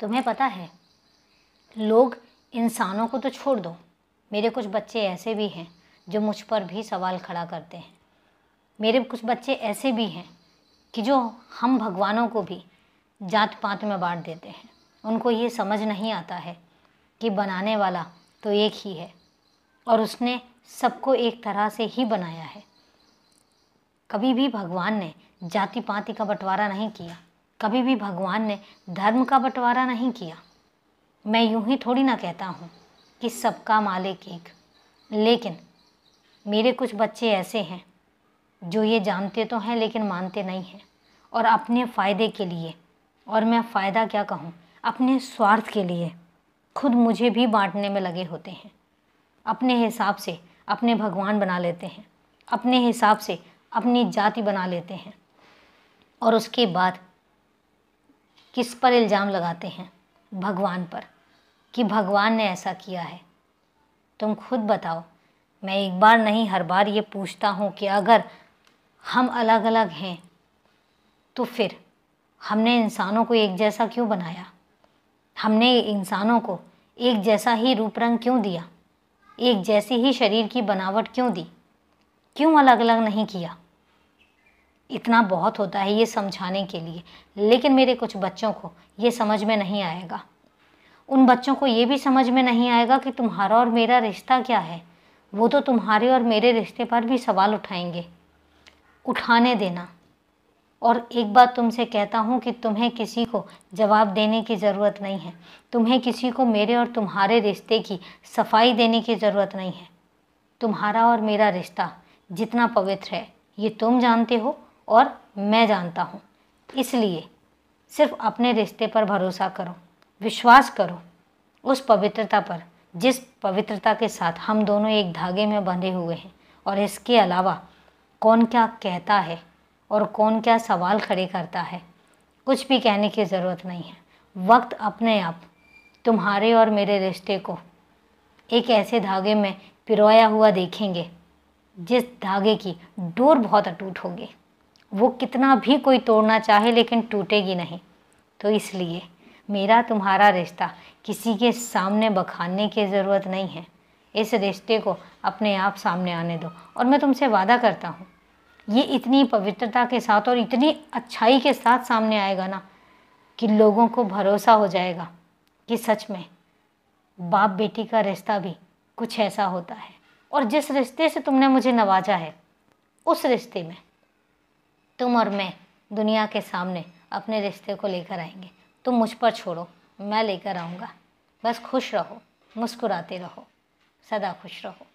तुम्हें पता है लोग इंसानों को तो छोड़ दो मेरे कुछ बच्चे ऐसे भी हैं जो मुझ पर भी सवाल खड़ा करते हैं मेरे कुछ बच्चे ऐसे भी हैं कि जो हम भगवानों को भी जात पात में बांट देते हैं उनको ये समझ नहीं आता है कि बनाने वाला तो एक ही है और उसने सबको एक तरह से ही बनाया है कभी भी भगवान ने जाति पाति का बंटवारा नहीं किया कभी भी भगवान ने धर्म का बंटवारा नहीं किया मैं यूं ही थोड़ी ना कहता हूँ कि सबका मालिक एक लेकिन मेरे कुछ बच्चे ऐसे हैं जो ये जानते तो हैं लेकिन मानते नहीं हैं और अपने फ़ायदे के लिए और मैं फ़ायदा क्या कहूँ अपने स्वार्थ के लिए खुद मुझे भी बांटने में लगे होते हैं अपने हिसाब से अपने भगवान बना लेते हैं अपने हिसाब से अपनी जाति बना लेते हैं और उसके बाद किस पर इल्ज़ाम लगाते हैं भगवान पर कि भगवान ने ऐसा किया है तुम खुद बताओ मैं एक बार नहीं हर बार ये पूछता हूँ कि अगर हम अलग अलग हैं तो फिर हमने इंसानों को एक जैसा क्यों बनाया हमने इंसानों को एक जैसा ही रूप रंग क्यों दिया एक जैसी ही शरीर की बनावट क्यों दी क्यों अलग अलग नहीं किया इतना बहुत होता है ये समझाने के लिए लेकिन मेरे कुछ बच्चों को ये समझ में नहीं आएगा उन बच्चों को ये भी समझ में नहीं आएगा कि तुम्हारा और मेरा रिश्ता क्या है वो तो तुम्हारे और मेरे रिश्ते पर भी सवाल उठाएंगे उठाने देना और एक बात तुमसे कहता हूँ कि तुम्हें किसी को जवाब देने की ज़रूरत नहीं है तुम्हें किसी को मेरे और तुम्हारे रिश्ते की सफाई देने की ज़रूरत नहीं है तुम्हारा और मेरा रिश्ता जितना पवित्र है ये तुम जानते हो और मैं जानता हूँ इसलिए सिर्फ अपने रिश्ते पर भरोसा करो विश्वास करो उस पवित्रता पर जिस पवित्रता के साथ हम दोनों एक धागे में बंधे हुए हैं और इसके अलावा कौन क्या कहता है और कौन क्या सवाल खड़े करता है कुछ भी कहने की ज़रूरत नहीं है वक्त अपने आप तुम्हारे और मेरे रिश्ते को एक ऐसे धागे में पिरोया हुआ देखेंगे जिस धागे की डोर बहुत अटूट होगी वो कितना भी कोई तोड़ना चाहे लेकिन टूटेगी नहीं तो इसलिए मेरा तुम्हारा रिश्ता किसी के सामने बखानने की ज़रूरत नहीं है इस रिश्ते को अपने आप सामने आने दो और मैं तुमसे वादा करता हूँ ये इतनी पवित्रता के साथ और इतनी अच्छाई के साथ सामने आएगा ना कि लोगों को भरोसा हो जाएगा कि सच में बाप बेटी का रिश्ता भी कुछ ऐसा होता है और जिस रिश्ते से तुमने मुझे नवाजा है उस रिश्ते में तुम और मैं दुनिया के सामने अपने रिश्ते को लेकर आएंगे तुम मुझ पर छोड़ो मैं लेकर आऊँगा बस खुश रहो मुस्कुराते रहो सदा खुश रहो